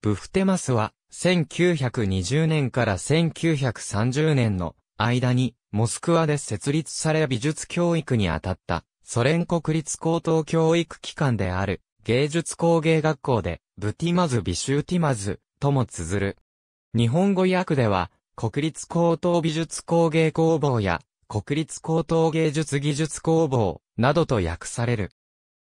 ブフテマスは、1920年から1930年の間に、モスクワで設立され美術教育にあたった、ソ連国立高等教育機関である、芸術工芸学校で、ブティマズ・ビシューティマズ、とも綴る。日本語訳では、国立高等美術工芸工房や、国立高等芸術技術工房、などと訳される。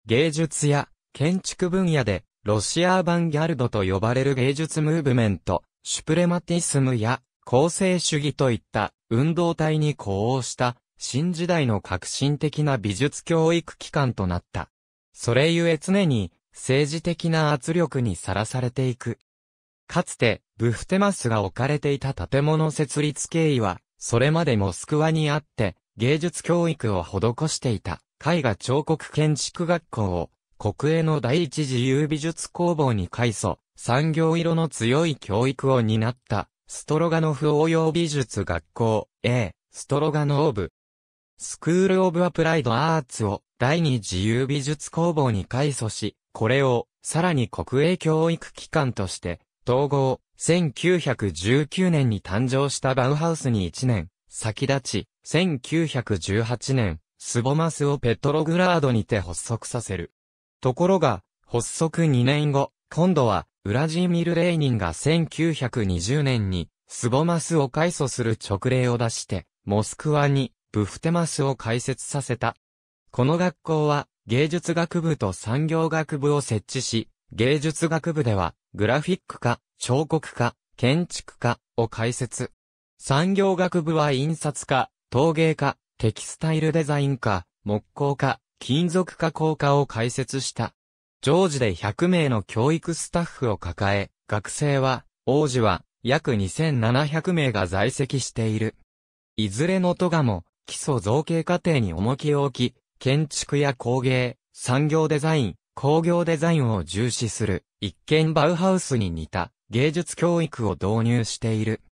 芸術や建築分野でロシア・ーバンギャルドと呼ばれる芸術ムーブメント、シュプレマティスムや、構成主義といった運動体に呼応した新時代の革新的な美術教育機関となった。それゆえ常に政治的な圧力にさらされていく。かつてブフテマスが置かれていた建物設立経緯は、それまでモスクワにあって芸術教育を施していた絵画彫刻建築学校を国営の第一自由美術工房に改祖、産業色の強い教育を担った、ストロガノフ応用美術学校 A、ストロガノーブ。スクールオブアプライドアーツを第二自由美術工房に改祖し、これをさらに国営教育機関として統合、1919年に誕生したバウハウスに1年、先立ち、1918年、スボマスをペトログラードにて発足させる。ところが、発足2年後、今度は、ウラジーミル・レーニンが1920年に、スボマスを改組する直令を出して、モスクワに、ブフテマスを開設させた。この学校は、芸術学部と産業学部を設置し、芸術学部では、グラフィック科、彫刻科、建築科を開設。産業学部は印刷科、陶芸科、テキスタイルデザイン科、木工科、金属加工科を開設した。常時で100名の教育スタッフを抱え、学生は、王子は、約2700名が在籍している。いずれの都がも、基礎造形過程に重きを置き、建築や工芸、産業デザイン、工業デザインを重視する、一見バウハウスに似た芸術教育を導入している。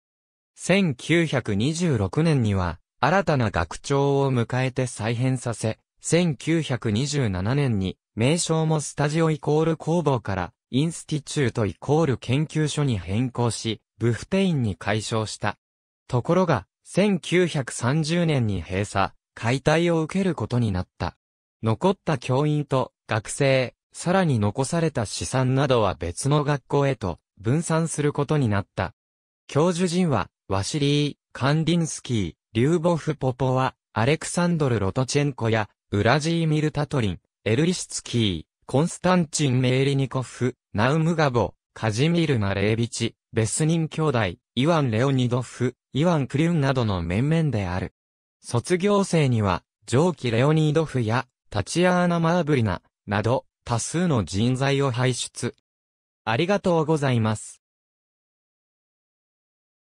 1926年には、新たな学長を迎えて再編させ、1927年に、名称もスタジオイコール工房から、インスティチュートイコール研究所に変更し、ブフテインに改称した。ところが、1930年に閉鎖、解体を受けることになった。残った教員と学生、さらに残された資産などは別の学校へと分散することになった。教授陣は、ワシリー、カンディンスキー、リューボフ・ポポワ、アレクサンドル・ロトチェンコや、ウラジーミル・タトリン、エルリシツキー、コンスタンチン・メーリニコフ、ナウムガボ、カジミル・マレービチ、ベスニン兄弟、イワン・レオニドフ、イワン・クリュンなどの面々である。卒業生には、上記レオニードフや、タチアーナ・マーブリナ、など、多数の人材を輩出。ありがとうございます。